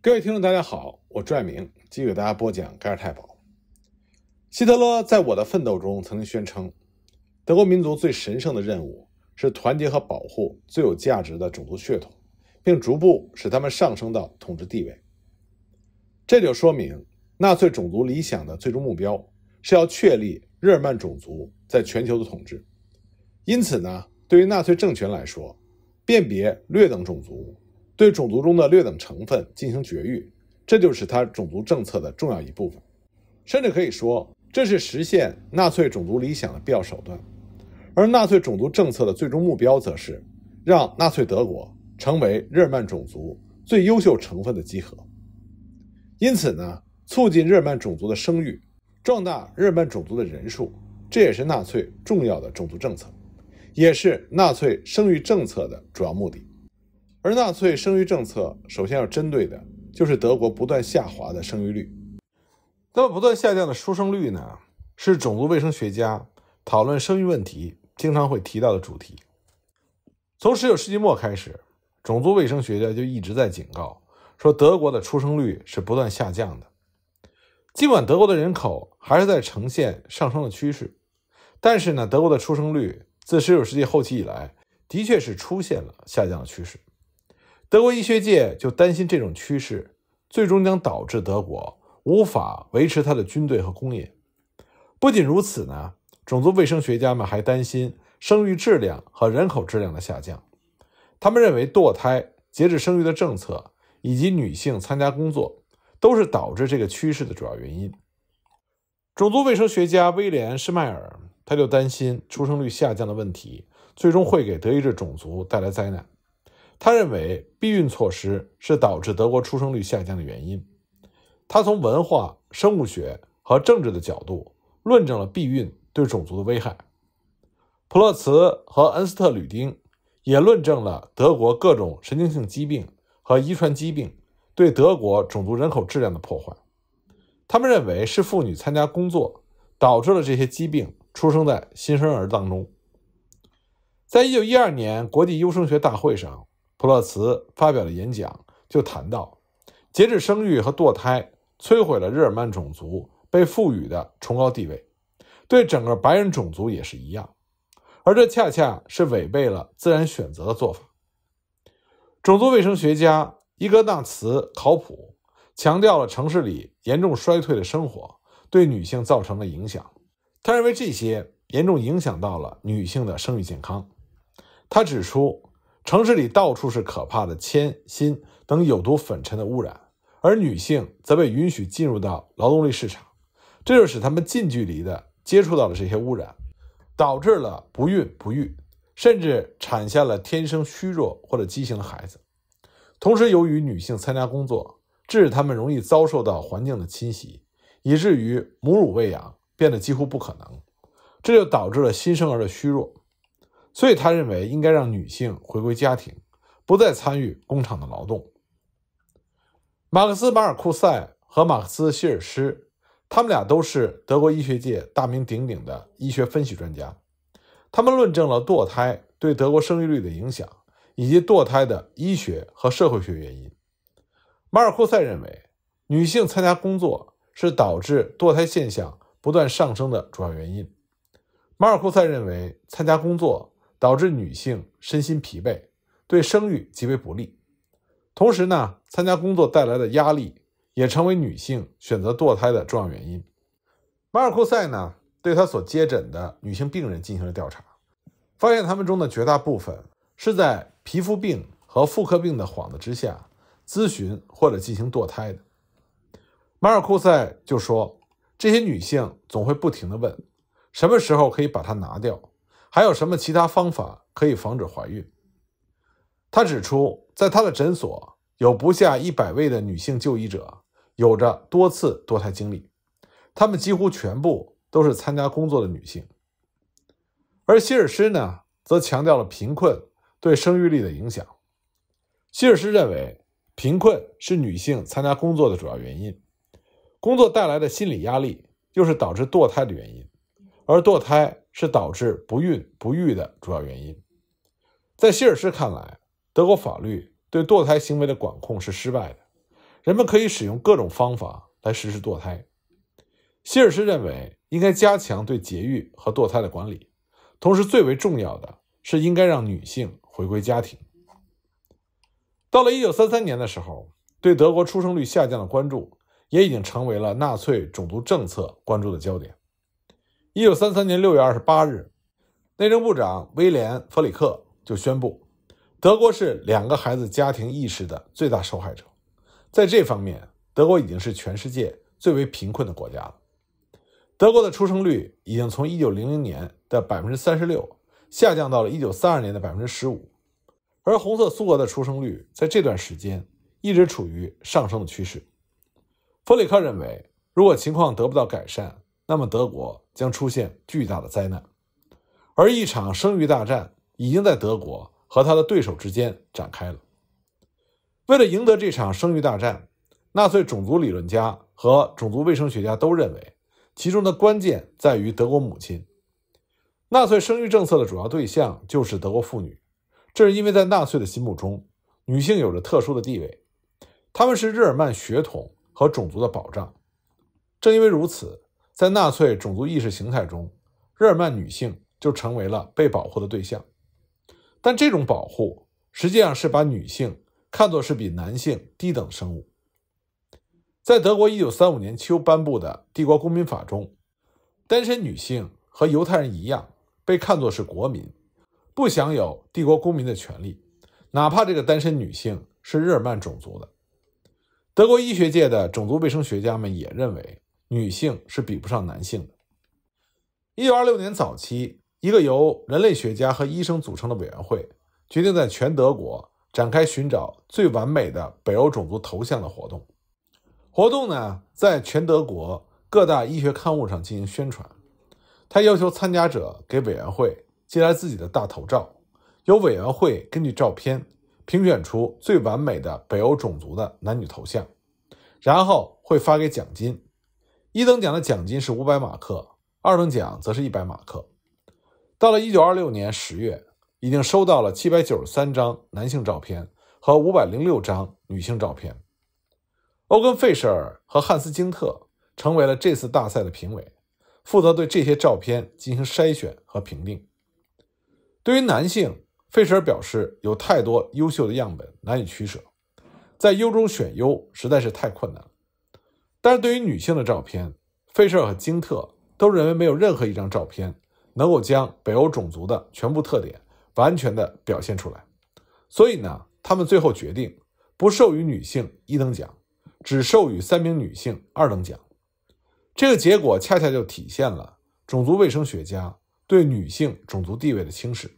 各位听众，大家好，我拽明继续给大家播讲盖尔泰堡。希特勒在我的奋斗中曾经宣称，德国民族最神圣的任务是团结和保护最有价值的种族血统，并逐步使他们上升到统治地位。这就说明，纳粹种族理想的最终目标是要确立日耳曼种族在全球的统治。因此呢，对于纳粹政权来说，辨别劣等种族。对种族中的劣等成分进行绝育，这就是他种族政策的重要一部分，甚至可以说这是实现纳粹种族理想的必要手段。而纳粹种族政策的最终目标，则是让纳粹德国成为日耳曼种族最优秀成分的集合。因此呢，促进日耳曼种族的生育，壮大日耳曼种族的人数，这也是纳粹重要的种族政策，也是纳粹生育政策的主要目的。而纳粹生育政策首先要针对的就是德国不断下滑的生育率。那么不断下降的出生率呢，是种族卫生学家讨论生育问题经常会提到的主题。从19世纪末开始，种族卫生学家就一直在警告说，德国的出生率是不断下降的。尽管德国的人口还是在呈现上升的趋势，但是呢，德国的出生率自19世纪后期以来，的确是出现了下降的趋势。德国医学界就担心这种趋势最终将导致德国无法维持他的军队和工业。不仅如此呢，种族卫生学家们还担心生育质量和人口质量的下降。他们认为堕胎、节制生育的政策以及女性参加工作都是导致这个趋势的主要原因。种族卫生学家威廉·施迈尔他就担心出生率下降的问题最终会给德意志种族带来灾难。他认为，避孕措施是导致德国出生率下降的原因。他从文化、生物学和政治的角度论证了避孕对种族的危害。普洛茨和恩斯特·吕丁也论证了德国各种神经性疾病和遗传疾病对德国种族人口质量的破坏。他们认为是妇女参加工作导致了这些疾病出生在新生儿当中。在一九一二年国际优生学大会上。普洛茨发表的演讲就谈到，节制生育和堕胎摧毁了日耳曼种族被赋予的崇高地位，对整个白人种族也是一样，而这恰恰是违背了自然选择的做法。种族卫生学家伊格纳茨·考普强调了城市里严重衰退的生活对女性造成的影响，他认为这些严重影响到了女性的生育健康。他指出。城市里到处是可怕的铅、锌等有毒粉尘的污染，而女性则被允许进入到劳动力市场，这就使她们近距离地接触到了这些污染，导致了不孕不育，甚至产下了天生虚弱或者畸形的孩子。同时，由于女性参加工作，致使她们容易遭受到环境的侵袭，以至于母乳喂养变得几乎不可能，这就导致了新生儿的虚弱。所以他认为应该让女性回归家庭，不再参与工厂的劳动。马克思·马尔库塞和马克思·希尔施，他们俩都是德国医学界大名鼎鼎的医学分析专家。他们论证了堕胎对德国生育率的影响，以及堕胎的医学和社会学原因。马尔库塞认为，女性参加工作是导致堕胎现象不断上升的主要原因。马尔库塞认为，参加工作。导致女性身心疲惫，对生育极为不利。同时呢，参加工作带来的压力也成为女性选择堕胎的重要原因。马尔库塞呢，对他所接诊的女性病人进行了调查，发现他们中的绝大部分是在皮肤病和妇科病的幌子之下咨询或者进行堕胎的。马尔库塞就说，这些女性总会不停地问，什么时候可以把它拿掉？还有什么其他方法可以防止怀孕？他指出，在他的诊所有不下一百位的女性就医者有着多次堕胎经历，她们几乎全部都是参加工作的女性。而希尔施呢，则强调了贫困对生育力的影响。希尔施认为，贫困是女性参加工作的主要原因，工作带来的心理压力又是导致堕胎的原因，而堕胎。是导致不孕不育的主要原因。在希尔施看来，德国法律对堕胎行为的管控是失败的，人们可以使用各种方法来实施堕胎。希尔施认为，应该加强对节育和堕胎的管理，同时最为重要的是应该让女性回归家庭。到了1933年的时候，对德国出生率下降的关注也已经成为了纳粹种族政策关注的焦点。一九三三年六月二十八日，内政部长威廉·弗里克就宣布，德国是两个孩子家庭意识的最大受害者。在这方面，德国已经是全世界最为贫困的国家了。德国的出生率已经从一九零零年的百分之三十六下降到了一九三二年的百分之十五，而红色苏俄的出生率在这段时间一直处于上升的趋势。弗里克认为，如果情况得不到改善，那么，德国将出现巨大的灾难，而一场生育大战已经在德国和他的对手之间展开了。为了赢得这场生育大战，纳粹种族理论家和种族卫生学家都认为，其中的关键在于德国母亲。纳粹生育政策的主要对象就是德国妇女，这是因为，在纳粹的心目中，女性有着特殊的地位，她们是日耳曼血统和种族的保障。正因为如此。在纳粹种族意识形态中，日耳曼女性就成为了被保护的对象，但这种保护实际上是把女性看作是比男性低等生物。在德国1935年秋颁布的《帝国公民法》中，单身女性和犹太人一样被看作是国民，不享有帝国公民的权利，哪怕这个单身女性是日耳曼种族的。德国医学界的种族卫生学家们也认为。女性是比不上男性的。一九二六年早期，一个由人类学家和医生组成的委员会决定在全德国展开寻找最完美的北欧种族头像的活动。活动呢，在全德国各大医学刊物上进行宣传。他要求参加者给委员会寄来自己的大头照，由委员会根据照片评选出最完美的北欧种族的男女头像，然后会发给奖金。一等奖的奖金是五百马克，二等奖则是一百马克。到了一九二六年十月，已经收到了七百九十三张男性照片和五百零六张女性照片。欧根·费舍尔和汉斯·金特成为了这次大赛的评委，负责对这些照片进行筛选和评定。对于男性，费舍尔表示有太多优秀的样本难以取舍，在优中选优实在是太困难。但是对于女性的照片，费舍尔和金特都认为没有任何一张照片能够将北欧种族的全部特点完全的表现出来。所以呢，他们最后决定不授予女性一等奖，只授予三名女性二等奖。这个结果恰恰就体现了种族卫生学家对女性种族地位的轻视。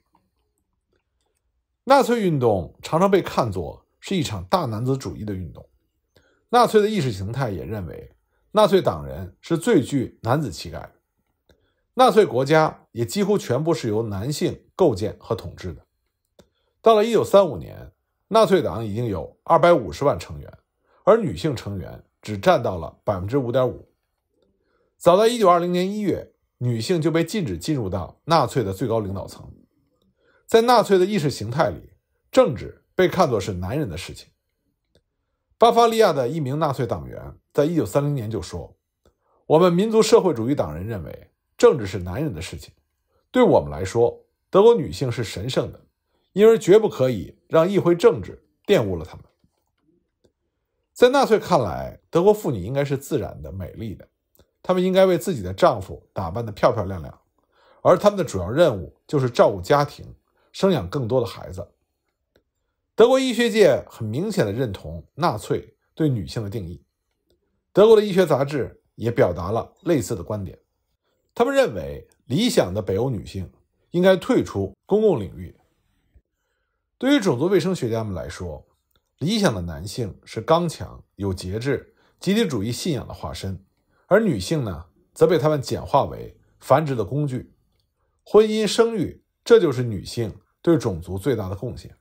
纳粹运动常常被看作是一场大男子主义的运动。纳粹的意识形态也认为，纳粹党人是最具男子气概的。纳粹国家也几乎全部是由男性构建和统治的。到了1935年，纳粹党已经有250万成员，而女性成员只占到了5.5%。早在1920年1月，女性就被禁止进入到纳粹的最高领导层。在纳粹的意识形态里，政治被看作是男人的事情。巴伐利亚的一名纳粹党员在一九三零年就说：“我们民族社会主义党人认为，政治是男人的事情，对我们来说，德国女性是神圣的，因而绝不可以让议会政治玷污了他们。”在纳粹看来，德国妇女应该是自然的、美丽的，她们应该为自己的丈夫打扮得漂漂亮亮，而她们的主要任务就是照顾家庭、生养更多的孩子。德国医学界很明显的认同纳粹对女性的定义，德国的医学杂志也表达了类似的观点。他们认为，理想的北欧女性应该退出公共领域。对于种族卫生学家们来说，理想的男性是刚强、有节制、集体主义信仰的化身，而女性呢，则被他们简化为繁殖的工具，婚姻、生育，这就是女性对种族最大的贡献。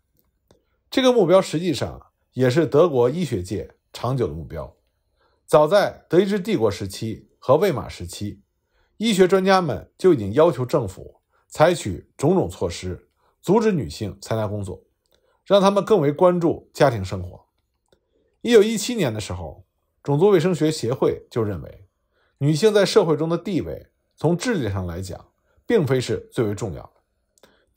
这个目标实际上也是德国医学界长久的目标。早在德意志帝国时期和魏玛时期，医学专家们就已经要求政府采取种种措施，阻止女性参加工作，让他们更为关注家庭生活。一九一七年的时候，种族卫生学协会就认为，女性在社会中的地位，从智力上来讲，并非是最为重要的。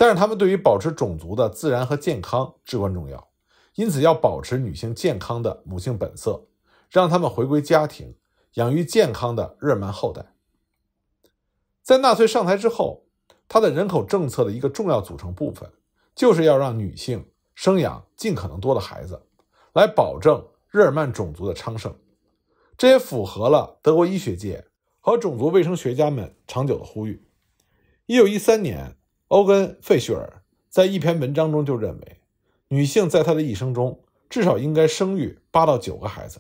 但是他们对于保持种族的自然和健康至关重要，因此要保持女性健康的母性本色，让他们回归家庭，养育健康的日耳曼后代。在纳粹上台之后，他的人口政策的一个重要组成部分，就是要让女性生养尽可能多的孩子，来保证日耳曼种族的昌盛。这也符合了德国医学界和种族卫生学家们长久的呼吁。一九一三年。欧根·费雪尔在一篇文章中就认为，女性在她的一生中至少应该生育八到九个孩子。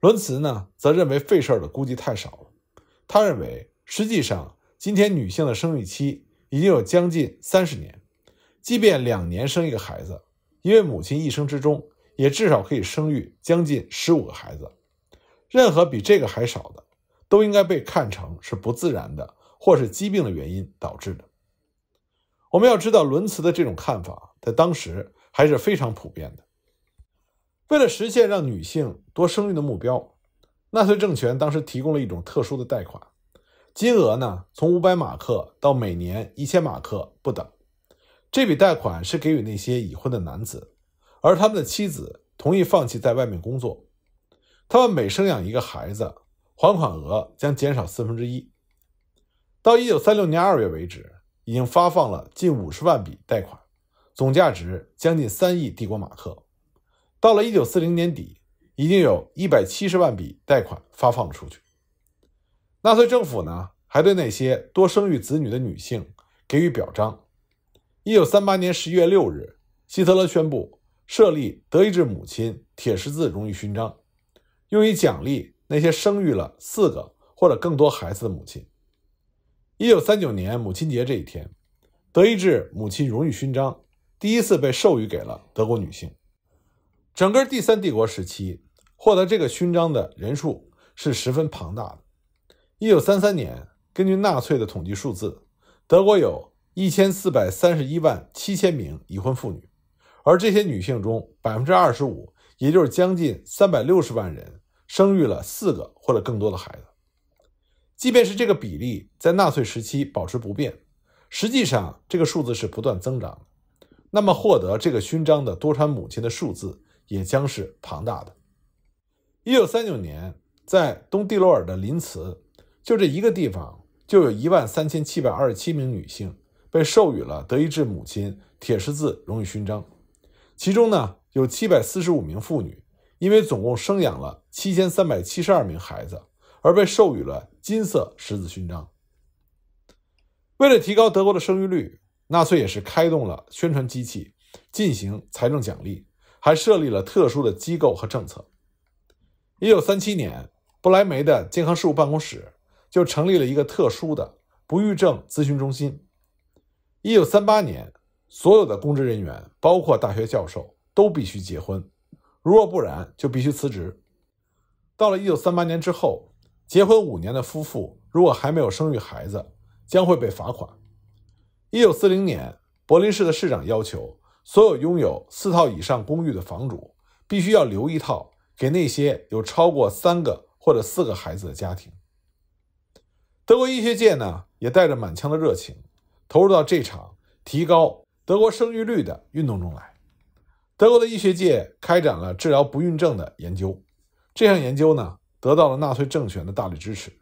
伦茨呢则认为费舍尔的估计太少了。他认为，实际上今天女性的生育期已经有将近三十年，即便两年生一个孩子，因为母亲一生之中也至少可以生育将近十五个孩子。任何比这个还少的，都应该被看成是不自然的，或是疾病的原因导致的。我们要知道，伦茨的这种看法在当时还是非常普遍的。为了实现让女性多生育的目标，纳粹政权当时提供了一种特殊的贷款，金额呢从五百马克到每年一千马克不等。这笔贷款是给予那些已婚的男子，而他们的妻子同意放弃在外面工作。他们每生养一个孩子，还款额将减少四分之一。到一九三六年二月为止。已经发放了近五十万笔贷款，总价值将近三亿帝国马克。到了一九四零年底，已经有一百七十万笔贷款发放出去。纳粹政府呢，还对那些多生育子女的女性给予表彰。一九三八年十一月六日，希特勒宣布设立“德意志母亲铁十字”荣誉勋章，用于奖励那些生育了四个或者更多孩子的母亲。一九三九年母亲节这一天，德意志母亲荣誉勋章第一次被授予给了德国女性。整个第三帝国时期，获得这个勋章的人数是十分庞大的。一九三三年，根据纳粹的统计数字，德国有一千四百三十一万七千名已婚妇女，而这些女性中，百分之二十五，也就是将近三百六十万人，生育了四个或者更多的孩子。即便是这个比例在纳粹时期保持不变，实际上这个数字是不断增长的。那么，获得这个勋章的多川母亲的数字也将是庞大的。一九三九年，在东蒂罗尔的林茨，就这一个地方，就有一万三千七百二十七名女性被授予了“德意志母亲铁十字”荣誉勋章，其中呢，有七百四十五名妇女，因为总共生养了七千三百七十二名孩子。而被授予了金色十字勋章。为了提高德国的生育率，纳粹也是开动了宣传机器，进行财政奖励，还设立了特殊的机构和政策。一九三七年，不莱梅的健康事务办公室就成立了一个特殊的不育症咨询中心。一九三八年，所有的公职人员，包括大学教授，都必须结婚，如若不然，就必须辞职。到了一九三八年之后，结婚五年的夫妇如果还没有生育孩子，将会被罚款。一九四零年，柏林市的市长要求所有拥有四套以上公寓的房主，必须要留一套给那些有超过三个或者四个孩子的家庭。德国医学界呢，也带着满腔的热情，投入到这场提高德国生育率的运动中来。德国的医学界开展了治疗不孕症的研究，这项研究呢。得到了纳粹政权的大力支持，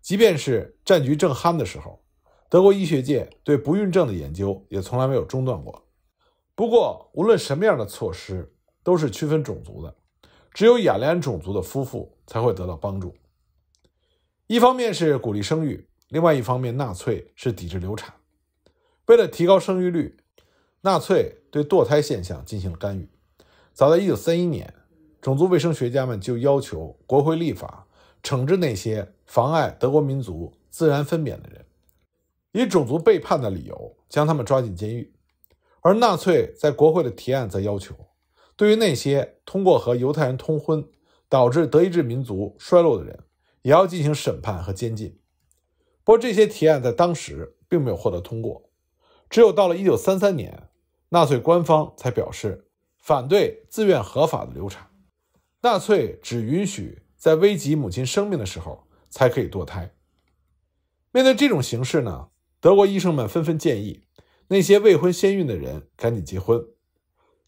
即便是战局正酣的时候，德国医学界对不孕症的研究也从来没有中断过。不过，无论什么样的措施都是区分种族的，只有雅利安种族的夫妇才会得到帮助。一方面是鼓励生育，另外一方面，纳粹是抵制流产。为了提高生育率，纳粹对堕胎现象进行了干预。早在1931年。种族卫生学家们就要求国会立法惩治那些妨碍德国民族自然分娩的人，以种族背叛的理由将他们抓进监狱。而纳粹在国会的提案则要求，对于那些通过和犹太人通婚导致德意志民族衰落的人，也要进行审判和监禁。不过，这些提案在当时并没有获得通过。只有到了一九三三年，纳粹官方才表示反对自愿合法的流产。纳粹只允许在危及母亲生命的时候才可以堕胎。面对这种形势呢，德国医生们纷纷建议那些未婚先孕的人赶紧结婚。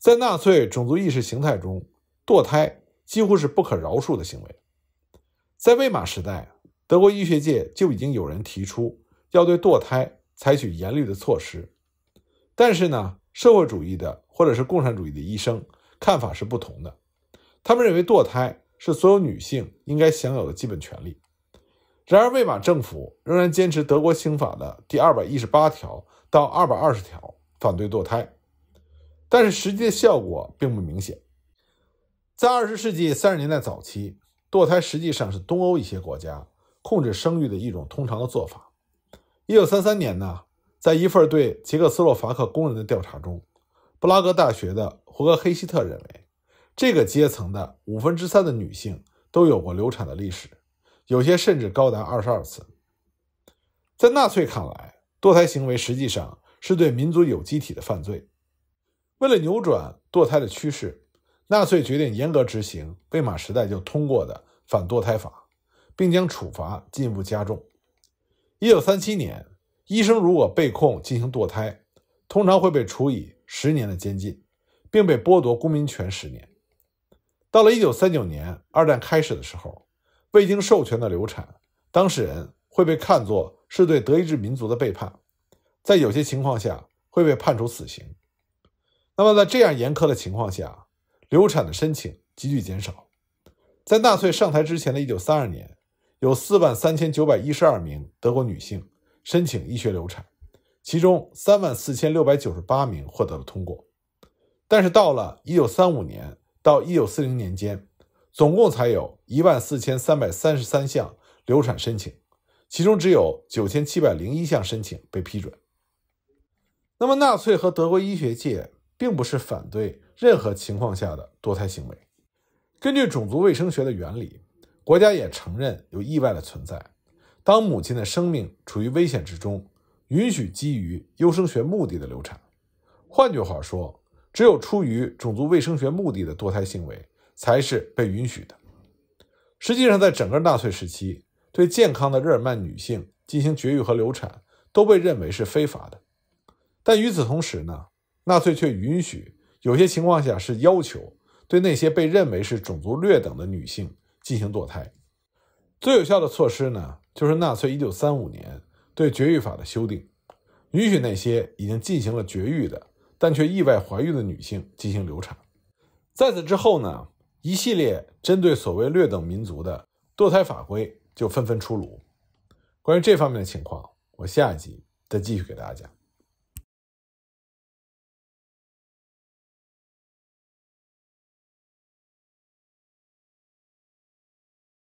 在纳粹种族意识形态中，堕胎几乎是不可饶恕的行为。在魏玛时代，德国医学界就已经有人提出要对堕胎采取严厉的措施。但是呢，社会主义的或者是共产主义的医生看法是不同的。他们认为堕胎是所有女性应该享有的基本权利，然而魏玛政府仍然坚持德国刑法的第二百一十八条到二百二十条反对堕胎，但是实际的效果并不明显。在二十世纪三十年代早期，堕胎实际上是东欧一些国家控制生育的一种通常的做法。一九三三年呢，在一份对捷克斯洛伐克工人的调查中，布拉格大学的胡格黑希特认为。这个阶层的五分之三的女性都有过流产的历史，有些甚至高达二十二次。在纳粹看来，堕胎行为实际上是对民族有机体的犯罪。为了扭转堕胎的趋势，纳粹决定严格执行魏玛时代就通过的反堕胎法，并将处罚进一步加重。一九三七年，医生如果被控进行堕胎，通常会被处以十年的监禁，并被剥夺公民权十年。到了一九三九年，二战开始的时候，未经授权的流产当事人会被看作是对德意志民族的背叛，在有些情况下会被判处死刑。那么在这样严苛的情况下，流产的申请急剧减少。在纳粹上台之前的一九三二年，有四万三千九百一十二名德国女性申请医学流产，其中三万四千六百九十八名获得了通过。但是到了一九三五年。到一九四零年间，总共才有一万四千三百三十三项流产申请，其中只有九千七百零一项申请被批准。那么，纳粹和德国医学界并不是反对任何情况下的堕胎行为。根据种族卫生学的原理，国家也承认有意外的存在。当母亲的生命处于危险之中，允许基于优生学目的的流产。换句话说。只有出于种族卫生学目的的堕胎行为才是被允许的。实际上，在整个纳粹时期，对健康的日耳曼女性进行绝育和流产都被认为是非法的。但与此同时呢，纳粹却允许，有些情况下是要求对那些被认为是种族劣等的女性进行堕胎。最有效的措施呢，就是纳粹1935年对绝育法的修订，允许那些已经进行了绝育的。但却意外怀孕的女性进行流产，在此之后呢，一系列针对所谓劣等民族的堕胎法规就纷纷出炉。关于这方面的情况，我下一集再继续给大家讲。